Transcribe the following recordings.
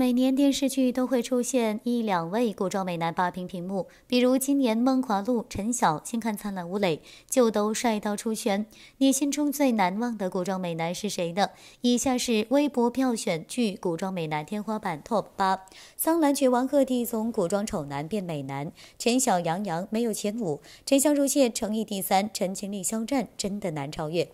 每年电视剧都会出现一两位古装美男霸屏屏幕，比如今年梦华录、陈晓、先看《灿烂吴磊》，就都帅到出圈。你心中最难忘的古装美男是谁呢？以下是微博票选剧古装美男天花板 TOP 八：桑兰绝王鹤棣从古装丑男变美男，陈晓、杨洋没有前五，陈翔如谢，成毅第三，陈情令、肖战真的难超越。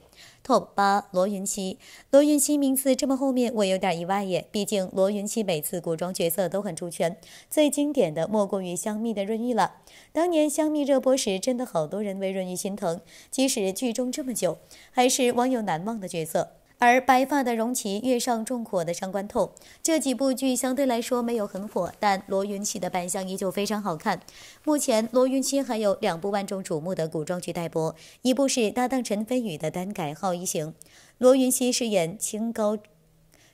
TOP 八罗云熙，罗云熙名字这么后面，我有点意外耶，毕竟罗云熙美。每次古装角色都很出圈，最经典的莫过于香蜜的润玉了。当年香蜜热播时，真的好多人为润玉心疼，即使剧中这么久，还是网友难忘的角色。而白发的容齐、月上重火的上官透，这几部剧相对来说没有很火，但罗云熙的扮相依旧非常好看。目前罗云熙还有两部万众瞩目的古装剧待播，一部是搭档陈飞宇的单改号一行，罗云熙饰演清高。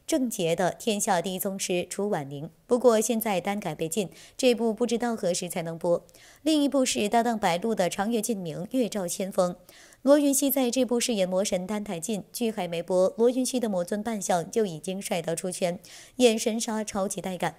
郑洁的《天下第一宗师》楚晚宁，不过现在单改被禁，这部不知道何时才能播。另一部是搭档白鹿的《长月烬明》，月照千峰。罗云熙在这部饰演魔神丹台进，据海媒播，罗云熙的魔尊扮相就已经帅到出圈，眼神杀超级带感。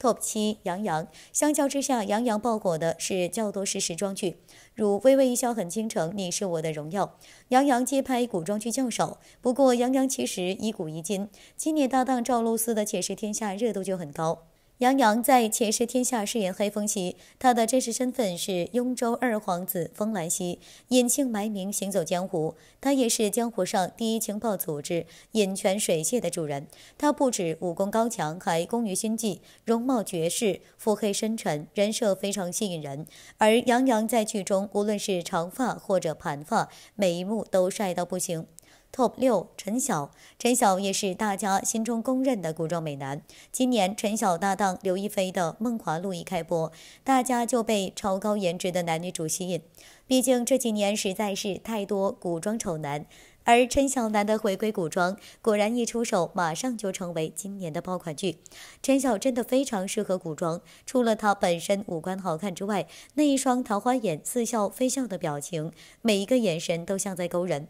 top 七杨洋，相较之下，杨洋爆火的是较多是时装剧，如《微微一笑很倾城》《你是我的荣耀》，杨洋接拍古装剧较少。不过杨洋其实一古一今，今年搭档赵露思的《且试天下》热度就很高。杨洋在《且试天下》饰演黑风息，他的真实身份是雍州二皇子风兰息，隐姓埋名行走江湖。他也是江湖上第一情报组织隐泉水榭的主人。他不止武功高强，还工于心计，容貌绝世，腹黑深沉，人设非常吸引人。而杨洋在剧中无论是长发或者盘发，每一幕都帅到不行。top 六陈晓，陈晓也是大家心中公认的古装美男。今年陈晓搭档刘亦菲的《梦华录》一开播，大家就被超高颜值的男女主吸引。毕竟这几年实在是太多古装丑男，而陈晓男的回归古装，果然一出手马上就成为今年的爆款剧。陈晓真的非常适合古装，除了他本身五官好看之外，那一双桃花眼似笑非笑的表情，每一个眼神都像在勾人。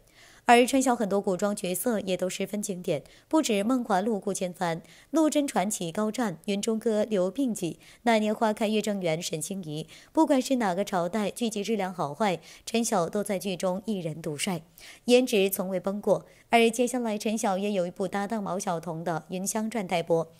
而陈晓很多古装角色也都十分经典，不止《梦华录》顾千帆、《陆贞传奇》高湛、《云中歌》刘病己、《那年花开月正圆》沈星移，不管是哪个朝代，剧集质量好坏，陈晓都在剧中一人独帅，颜值从未崩过。而接下来陈晓也有一部搭档毛晓彤的《云香传》待播，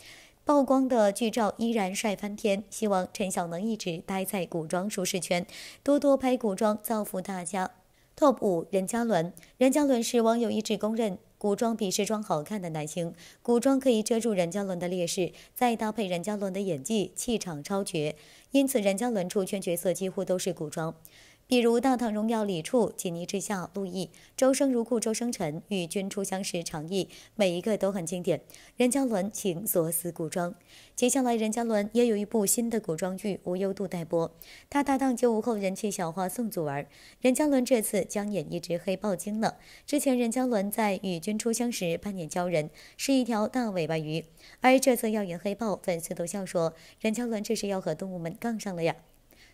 曝光的剧照依然帅翻天。希望陈晓能一直待在古装舒适圈，多多拍古装，造福大家。top 五任嘉伦，任嘉伦是网友一致公认古装比时装好看的男星，古装可以遮住任嘉伦的劣势，再搭配任嘉伦的演技，气场超绝，因此任嘉伦出圈角色几乎都是古装。比如《大唐荣耀》李处，《锦衣之下》陆毅，《周生如故》周生辰，《与君初相识》常毅，每一个都很经典。任嘉伦请所思古装，接下来任嘉伦也有一部新的古装剧《无忧渡》待播，他搭档九五后人气小花宋祖儿。任嘉伦这次将演一只黑豹精了。之前任嘉伦在《与君初相识》扮演鲛人，是一条大尾巴鱼，而这次要演黑豹，粉丝都笑说任嘉伦这是要和动物们杠上了呀。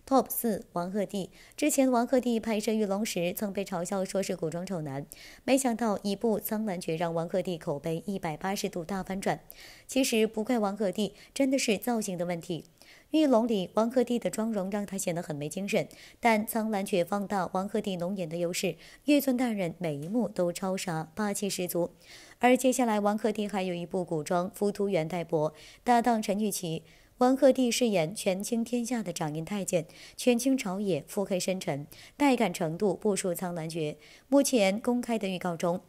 top 四王鹤棣。之前王鹤棣拍摄《玉龙》时，曾被嘲笑说是古装丑男，没想到一部《苍兰诀》让王鹤棣口碑一百八十度大反转。其实不怪王鹤棣，真的是造型的问题。《玉龙》里王鹤棣的妆容让他显得很没精神，但《苍兰诀》放大王鹤棣浓颜的优势，玉尊大人每一幕都超杀，霸气十足。而接下来王鹤棣还有一部古装《浮屠缘代博》，搭档陈玉琪。王鹤棣饰演权倾天下的掌印太监，权倾朝野，腹黑深沉，带感程度不输苍兰诀。目前公开的预告中，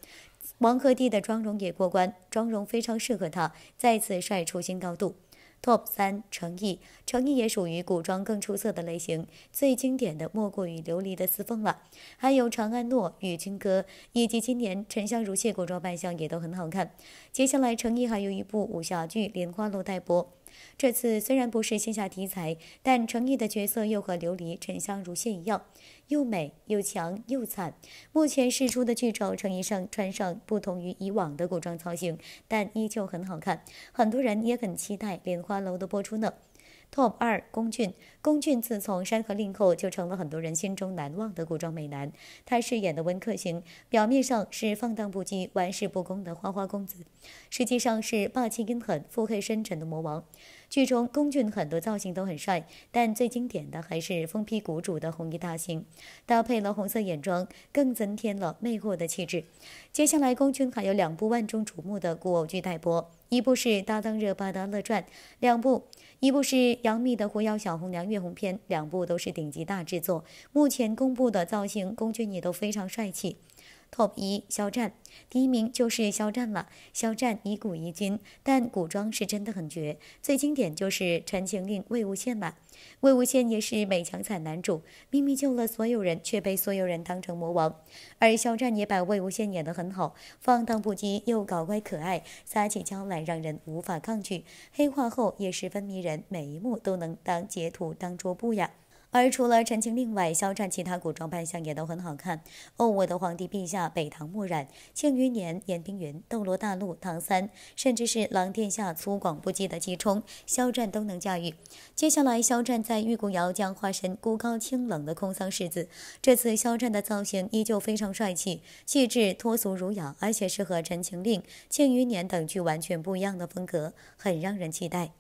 王鹤棣的妆容也过关，妆容非常适合他，再次帅出新高度。Top 三，成毅，成毅也属于古装更出色的类型，最经典的莫过于《琉璃》的司凤了，还有《长安诺》与《军歌》，以及今年《沉香如屑》古装扮相也都很好看。接下来，成毅还有一部武侠剧《莲花落》待播。这次虽然不是线下题材，但程毅的角色又和琉璃、沉香如屑一样，又美又强又惨。目前试出的剧照，程毅上穿上不同于以往的古装造型，但依旧很好看。很多人也很期待莲花楼的播出呢。top 二，宫俊，宫俊自从《山河令》后，就成了很多人心中难忘的古装美男。他饰演的温客行，表面上是放荡不羁、玩世不恭的花花公子，实际上是霸气阴狠、腹黑深沉的魔王。剧中龚俊很多造型都很帅，但最经典的还是《封批谷主》的红衣大型，搭配了红色眼妆，更增添了魅惑的气质。接下来，龚俊还有两部万众瞩目的古偶剧待播，一部是搭档热巴的《乐传》，两部，一部是杨幂的《狐妖小红娘月红篇》，两部都是顶级大制作。目前公布的造型，龚俊也都非常帅气。top 一肖战，第一名就是肖战了。肖战以古一今，但古装是真的很绝。最经典就是《陈情令》魏无羡了。魏无羡也是美强惨男主，明明救了所有人，却被所有人当成魔王。而肖战也把魏无羡演得很好，放荡不羁又搞怪可爱，撒起娇来让人无法抗拒。黑化后也十分迷人，每一幕都能当截图当桌布呀。而除了《陈情令》外，肖战其他古装扮相也都很好看哦。我的皇帝陛下、北唐墨染、庆余年、严冰云、斗罗大陆、唐三，甚至是狼殿下粗犷不羁的季冲，肖战都能驾驭。接下来，肖战在《玉骨遥》将化身孤高清冷的空桑世子。这次肖战的造型依旧非常帅气，气质脱俗儒雅，而且是和《陈情令》、《庆余年》等剧完全不一样的风格，很让人期待。